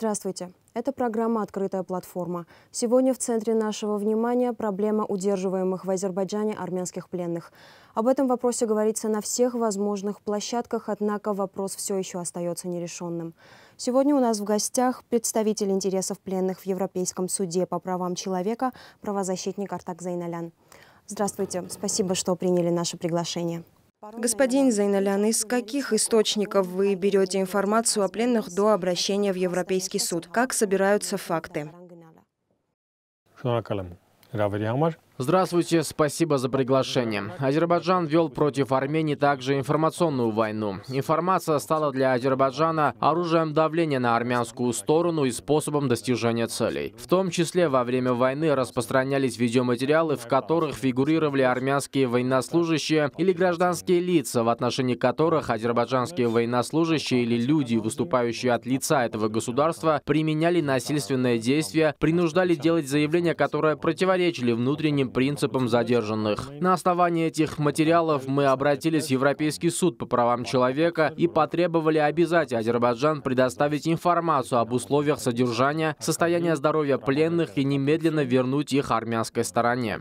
Здравствуйте. Это программа «Открытая платформа». Сегодня в центре нашего внимания проблема удерживаемых в Азербайджане армянских пленных. Об этом вопросе говорится на всех возможных площадках, однако вопрос все еще остается нерешенным. Сегодня у нас в гостях представитель интересов пленных в Европейском суде по правам человека, правозащитник Артак Зайналян. Здравствуйте. Спасибо, что приняли наше приглашение. Господин Зайналян, из каких источников вы берете информацию о пленных до обращения в Европейский суд? Как собираются факты? Здравствуйте, спасибо за приглашение. Азербайджан вел против Армении также информационную войну. Информация стала для Азербайджана оружием давления на армянскую сторону и способом достижения целей. В том числе во время войны распространялись видеоматериалы, в которых фигурировали армянские военнослужащие или гражданские лица, в отношении которых азербайджанские военнослужащие или люди, выступающие от лица этого государства, применяли насильственные действия, принуждали делать заявления, которые противоречили внутренним принципам задержанных. На основании этих материалов мы обратились в Европейский суд по правам человека и потребовали обязать Азербайджан предоставить информацию об условиях содержания, состоянии здоровья пленных и немедленно вернуть их армянской стороне.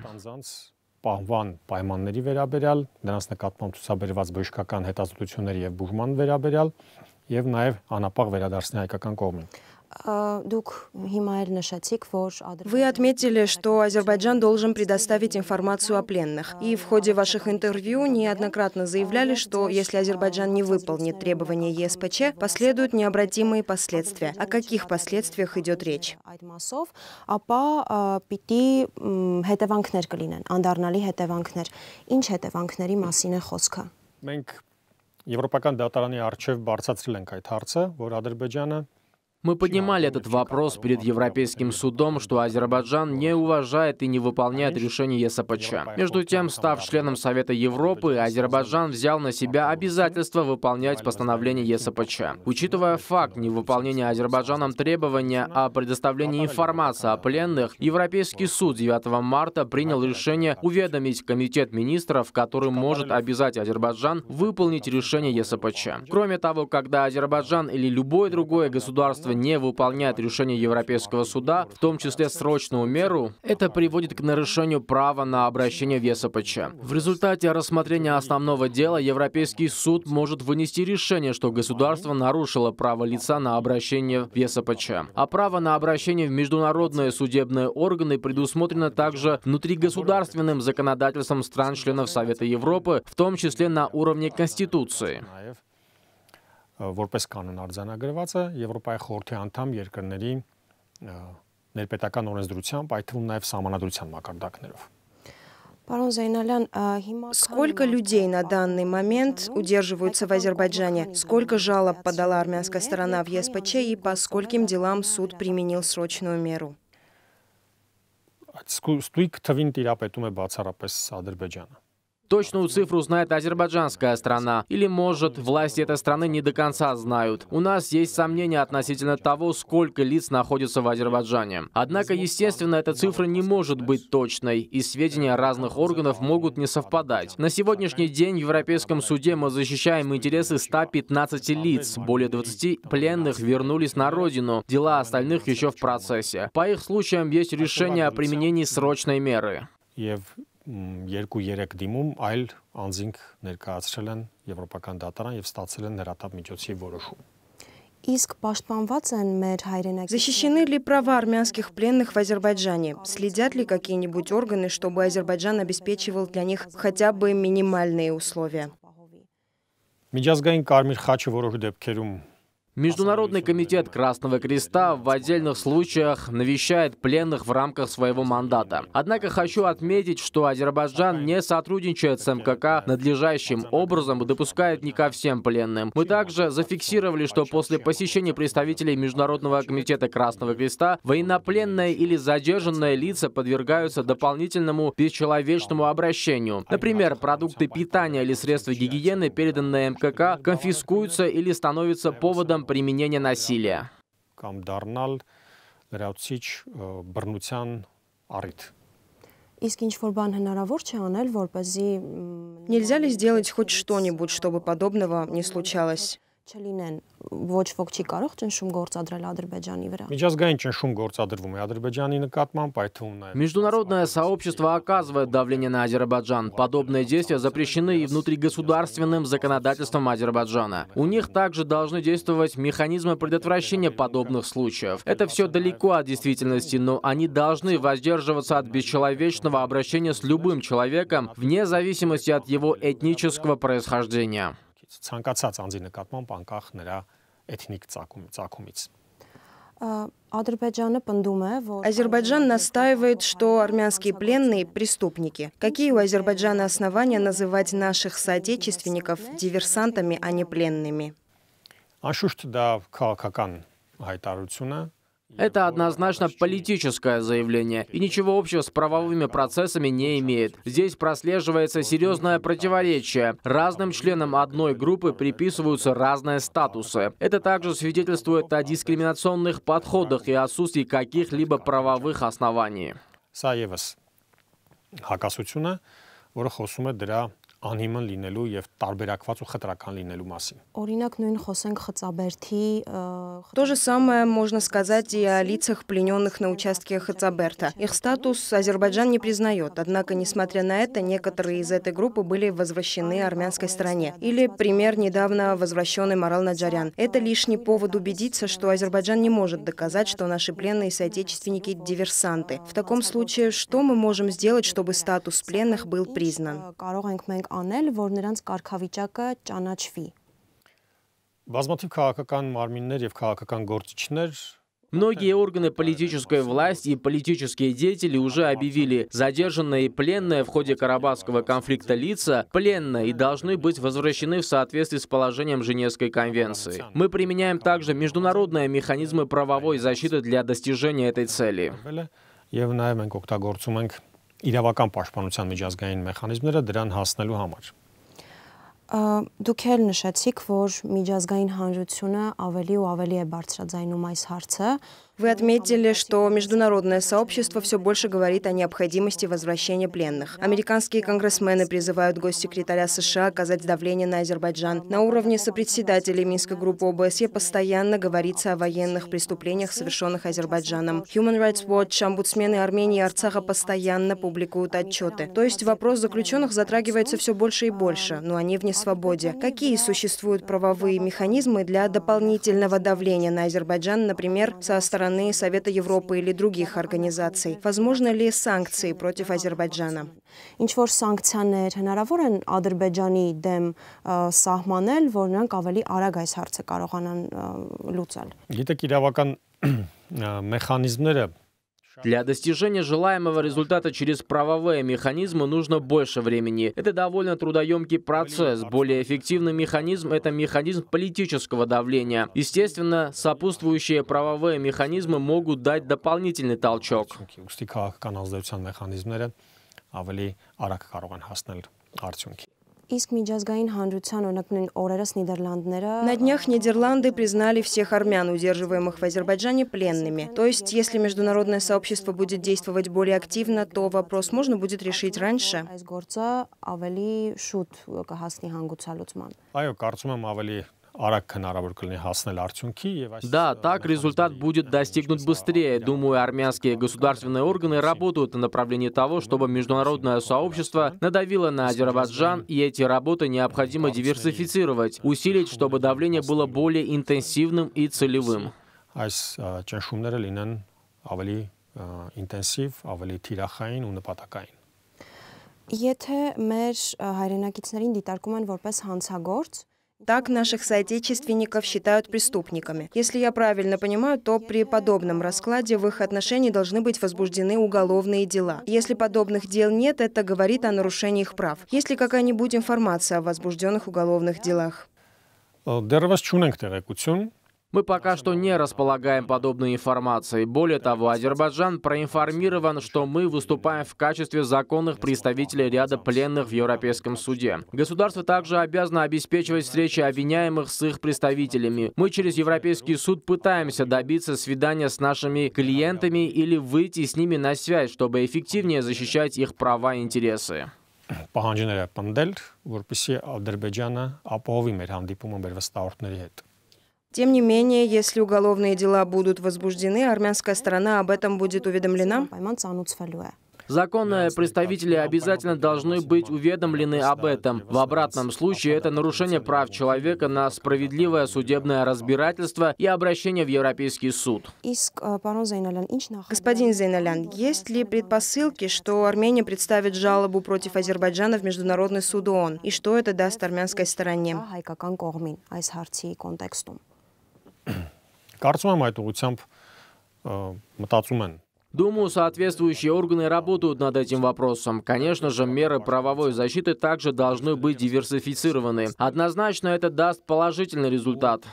պահվան պայմանների վերաբերյալ, դրանց նկատմամբ ցուցաբերված բժշկական հետազոտությունների եւ բուժման վերաբերյալ եւ նաեւ անապաղ վերադարձնի հայկական կողմին։ Вы отметили, что Азербайджан должен предоставить информацию о пленных. И в ходе ваших интервью неоднократно заявляли, что если Азербайджан не выполнит требования ЕСПЧ, последуют необратимые последствия. О каких последствиях идет речь? Մենք Եվրոպական դատարանի արչև բարձացրել ենք այդ հարցը, որ Ադրբեջանը Мы поднимали этот вопрос перед Европейским судом, что Азербайджан не уважает и не выполняет решение ЕСПЧ. Между тем, став членом Совета Европы, Азербайджан взял на себя обязательство выполнять постановление ЕСПЧ. Учитывая факт невыполнения Азербайджаном требования о предоставлении информации о пленных, Европейский суд 9 марта принял решение уведомить Комитет министров, который может обязать Азербайджан выполнить решение ЕСПЧ. Кроме того, когда Азербайджан или любое другое государство государства не выполняет решение Европейского суда, в том числе срочную меру, это приводит к нарушению права на обращение в ЕСПЧ. В результате рассмотрения основного дела Европейский суд может вынести решение, что государство нарушило право лица на обращение в ЕСПЧ. А право на обращение в международные судебные органы предусмотрено также внутригосударственным законодательством стран-членов Совета Европы, в том числе на уровне Конституции. որպես կանոն արձանագրված է Եվրոպայի խորհրդի անդամ երկրների ներպետական օրենսդրությամբ, այդ թվում նաև համանadrության մակարդակներով։ Պարոն Зайналян, հիմա Сколько людей на данный момент удерживаются в Азербайджане? Сколько жалоб подала армянская сторона в ЕСПЧ и по скольким делам суд применил срочную меру? Այդ ստույգ թվին տիրապետում է բացառապես Ադրբեջանը։ Точную цифру знает азербайджанская страна. Или, может, власти этой страны не до конца знают. У нас есть сомнения относительно того, сколько лиц находится в Азербайджане. Однако, естественно, эта цифра не может быть точной, и сведения разных органов могут не совпадать. На сегодняшний день в Европейском суде мы защищаем интересы 115 лиц. Более 20 пленных вернулись на родину. Дела остальных еще в процессе. По их случаям есть решение о применении срочной меры. 2-3 դիմում այլ անձինք ներկայացրել են եվրոպական դատարան եւ ստացել են հրատապ միջոցի որոշում։ Իսկ պաշտպանված են մեր հայրենակիցները։ Защищены ли права армянских пленных в Азербайджане? Следят ли какие-нибудь органы, чтобы Азербайджан обеспечивал для них хотя бы минимальные условия? Միջազգային կարմիր խաչը որոշ դեպքերում Международный комитет Красного Креста в отдельных случаях навещает пленных в рамках своего мандата. Однако хочу отметить, что Азербайджан не сотрудничает с МКК надлежащим образом и допускает не ко всем пленным. Мы также зафиксировали, что после посещения представителей Международного комитета Красного Креста военнопленные или задержанные лица подвергаются дополнительному бесчеловечному обращению. Например, продукты питания или средства гигиены, переданные МКК, конфискуются или становятся поводом применения насилия. Нельзя ли сделать хоть что-нибудь, чтобы подобного не случалось? չլինեն ոչ ոք չի կարող ճնշում գործադրել Ադրբեջանի վրա։ Միջազգային ճնշում գործադրվում է Ադրբեջանի նկատմամբ, այդ թվում նաև Международное сообщество оказывает давление на Азербайджан. Подобные действия запрещены и внутригосударственным законодательством Азербайджана. У них также должны действовать механизмы предотвращения подобных случаев. Это все далеко от действительности, но они должны воздерживаться от бесчеловечного обращения с любым человеком вне зависимости от его этнического происхождения ցանկացած անձի նկատմամբ անկախ նրա էթնիկ ծագում, ծագումից։ Азербайджан настаивает, что армянские пленные преступники. Какие у Азербайджана основания называть наших соотечественников диверсантами, а не пленными? Անշուշտ դա քաղաքական հայտարարություն է, это однозначно политическое заявление и ничего общего с правовыми процессами не имеет. Здесь прослеживается серьезное противоречие. Разным членам одной группы приписываются разные статусы. Это также свидетельствует о дискриминационных подходах и отсутствии каких-либо правовых оснований. Саевас. Хакасутюна. որը խոսում անհիմն լինելու եւ տարբերակված ու խտրական լինելու մասին։ Օրինակ նույն խոսենք խծաբերթի То же самое можно сказать и о лицах плененных на участке Хацаберта. Их статус Азербайджан не признает, однако, несмотря на это, некоторые из этой группы были возвращены армянской стране. Или пример недавно возвращенный Марал Наджарян. Это лишний повод убедиться, что Азербайджан не может доказать, что наши пленные соотечественники – диверсанты. В таком случае, что мы можем сделать, чтобы статус пленных был признан? անել, որ նրանց կարգավիճակը ճանաչվի։ Բազմաթիվ քաղաքական մարմիններ եւ քաղաքական գործիչներ Многие органы политической власти и политические деятели уже объявили задержанные и пленные в ходе Карабахского конфликта лица пленные и должны быть возвращены в соответствии с положением Женевской конвенции. Мы применяем также международные механизмы правовой защиты для достижения этой цели. իրավական պաշտպանության միջազգային մեխանիզմները դրան հասնելու համար։ Դուք էլ նշեցիք, որ միջազգային հանրությունը ավելի ու ավելի է բարձրաձայնում այս հարցը, Вы отметили, что международное сообщество все больше говорит о необходимости возвращения пленных. Американские конгрессмены призывают госсекретаря США оказать давление на Азербайджан. На уровне сопредседателей Минской группы ОБСЕ постоянно говорится о военных преступлениях, совершенных Азербайджаном. Human Rights Watch, омбудсмены Армении и Арцаха постоянно публикуют отчеты. То есть вопрос заключенных затрагивается все больше и больше, но они в свободе. Какие существуют правовые механизмы для дополнительного давления на Азербайджан, например, со стороны Совета Европы или других организаций? Возможно ли санкции против Азербайджана? Ինչ որ սանկցիաներ հնարավոր են Ադրբեջանի դեմ սահմանել, որ նրանք ավելի արագ այս հարցը կարողանան լուծել։ Գիտեք, իրավական մեխանիզմները Для достижения желаемого результата через правовые механизмы нужно больше времени. Это довольно трудоемкий процесс. Более эффективный механизм – это механизм политического давления. Естественно, сопутствующие правовые механизмы могут дать дополнительный толчок. Իսկ միջազգային հանրության օրենքնույն օրերս Нидерландները На днях Нидерланды признали всех армян, удерживаемых в Азербайджане, пленными. То есть, если международное сообщество будет действовать более активно, то вопрос можно будет решить раньше. Այս գործը ավելի да, так результат будет достигнут быстрее. Думаю, армянские государственные органы работают на направлении того, чтобы международное сообщество надавило на Азербайджан, и эти работы необходимо диверсифицировать, усилить, чтобы давление было более интенсивным и целевым. Եթե մեր հայրենակիցներին դիտարկում են որպես հանցագործ так наших соотечественников считают преступниками. Если я правильно понимаю, то при подобном раскладе в их отношении должны быть возбуждены уголовные дела. Если подобных дел нет, это говорит о нарушении их прав. Есть ли какая-нибудь информация о возбужденных уголовных делах? Э, дервас Чунактера Куцюн, мы пока что не располагаем подобной информацией. Более того, Азербайджан проинформирован, что мы выступаем в качестве законных представителей ряда пленных в Европейском суде. Государство также обязано обеспечивать встречи обвиняемых с их представителями. Мы через Европейский суд пытаемся добиться свидания с нашими клиентами или выйти с ними на связь, чтобы эффективнее защищать их права и интересы։ պահանջներ է պնդել, որպիսի Ադրբեջանը ապահովի մեր հանդիպումը մեր վստահորդների тем не менее, если уголовные дела будут возбуждены, армянская сторона об этом будет уведомлена. Законные представители обязательно должны быть уведомлены об этом. В обратном случае это нарушение прав человека на справедливое судебное разбирательство и обращение в Европейский суд. Господин Зейналян, есть ли предпосылки, что Армения представит жалобу против Азербайджана в Международный суд ООН? И что это даст армянской стороне? Կարծում եմ այդ ուղությամբ մտածում Думаю, соответствующие органы работают над этим вопросом. Конечно же, меры правовой защиты также должны быть диверсифицированы. Однозначно это даст положительный результат.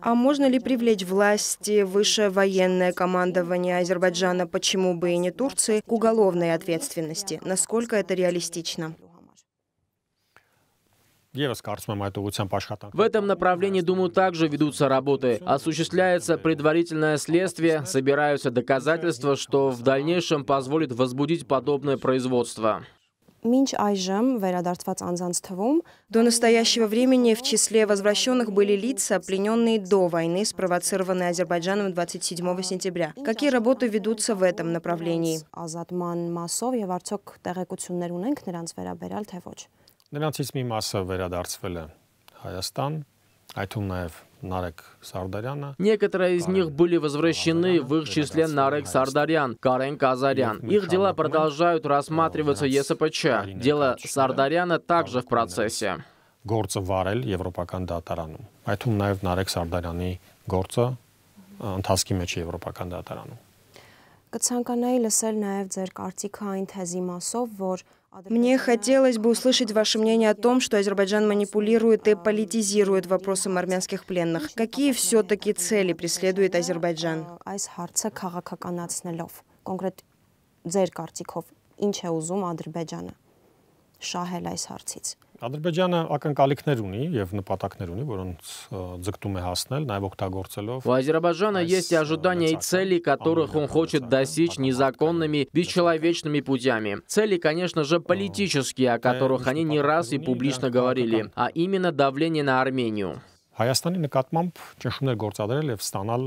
А можно ли привлечь власти высшее военное командование Азербайджана, почему бы и не Турции, к уголовной ответственности? Насколько это реалистично? В этом направлении, думаю, также ведутся работы. Осуществляется предварительное следствие, собираются доказательства, что в дальнейшем позволит возбудить подобное производство. До настоящего времени в числе возвращенных были лица, плененные до войны, спровоцированные Азербайджаном 27 сентября. Какие работы ведутся в этом направлении? Նրանցից մի մասը վերադարձվել է Հայաստան, այդում նաև Нарек Сардаряна. Некоторые из них были возвращены в их числе Нарек Сардарян, Карен Казарян. Их дела продолжают рассматриваться ЕСПЧ. Дело Сардаряна также в процессе. Горца Варель, Европакан Датарану. Айтум наев Нарек Сարдаряни Горца, ընթացքի մեջ Եվրոպական դատարանում։ Կցանկանայի լսել նաև ձեր կարծիքը այն թեզի մասով, որ Мне хотелось бы услышать ваше мнение о том, что Азербайджан манипулирует и политизирует вопросом армянских пленных. Какие все-таки цели преследует Азербайджан? Ձեր կարծիքով Ադրբեջանը ակնկալիքներ ունի եւ նպատակներ ունի, որոնց ձգտում է հասնել, նաեւ օգտագործելով У Азербайджана есть ожидания и цели, которых он хочет достичь незаконными, бесчеловечными путями. Цели, конечно же, политические, о которых они не раз и публично говорили, а именно давление на Армению. Հայաստանի նկատմամբ ճնշումներ գործադրել եւ ստանալ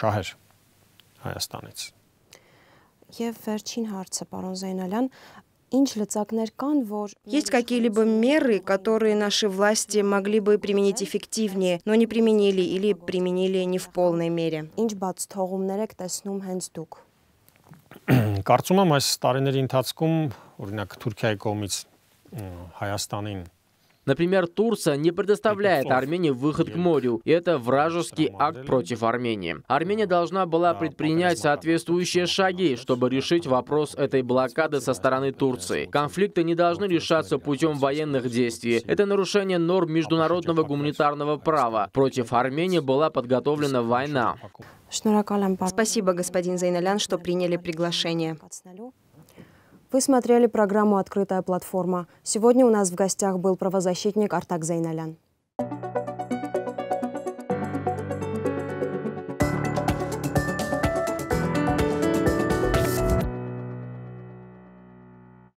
շահեր Հայաստանից։ Եվ վերջին հարցը, պարոն Զեյնալյան, Есть какие-либо меры, которые наши власти могли бы применить эффективнее, но не применили или применили не в полной мере։ Կարծում եմ այս տարիների ընթացքում օրինակ Թուրքիայի կողմից Հայաստանին Например, Турция не предоставляет Армении выход к морю, и это вражеский акт против Армении. Армения должна была предпринять соответствующие шаги, чтобы решить вопрос этой блокады со стороны Турции. Конфликты не должны решаться путем военных действий. Это нарушение норм международного гуманитарного права. Против Армении была подготовлена война. Спасибо, господин Зайналян, что приняли приглашение. Вы смотрели программу «Открытая платформа». Сегодня у нас в гостях был правозащитник Артак Зайналян. Thank you.